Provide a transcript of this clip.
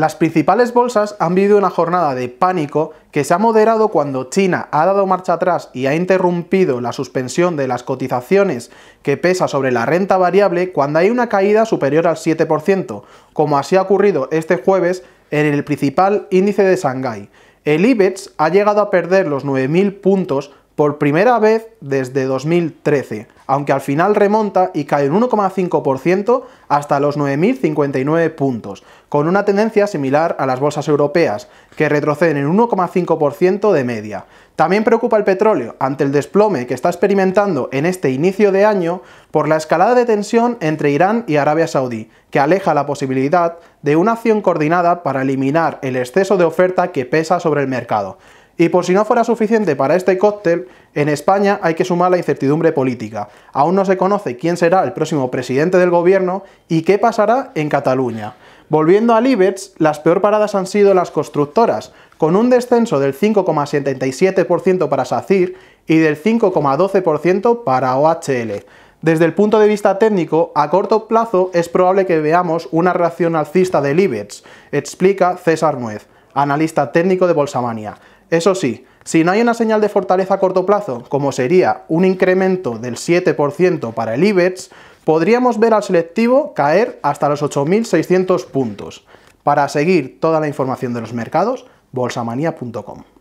Las principales bolsas han vivido una jornada de pánico que se ha moderado cuando China ha dado marcha atrás y ha interrumpido la suspensión de las cotizaciones que pesa sobre la renta variable cuando hay una caída superior al 7%, como así ha ocurrido este jueves en el principal índice de Shanghái. El IBEX ha llegado a perder los 9.000 puntos por primera vez desde 2013, aunque al final remonta y cae un 1,5% hasta los 9.059 puntos, con una tendencia similar a las bolsas europeas, que retroceden en 1,5% de media. También preocupa el petróleo ante el desplome que está experimentando en este inicio de año por la escalada de tensión entre Irán y Arabia Saudí, que aleja la posibilidad de una acción coordinada para eliminar el exceso de oferta que pesa sobre el mercado. Y por si no fuera suficiente para este cóctel, en España hay que sumar la incertidumbre política. Aún no se conoce quién será el próximo presidente del gobierno y qué pasará en Cataluña. Volviendo a IBEX, las peor paradas han sido las constructoras, con un descenso del 5,77% para SACIR y del 5,12% para OHL. Desde el punto de vista técnico, a corto plazo es probable que veamos una reacción alcista de IBEX, explica César Nuez analista técnico de Bolsamania. Eso sí, si no hay una señal de fortaleza a corto plazo, como sería un incremento del 7% para el IBEX, podríamos ver al selectivo caer hasta los 8.600 puntos. Para seguir toda la información de los mercados, bolsamanía.com.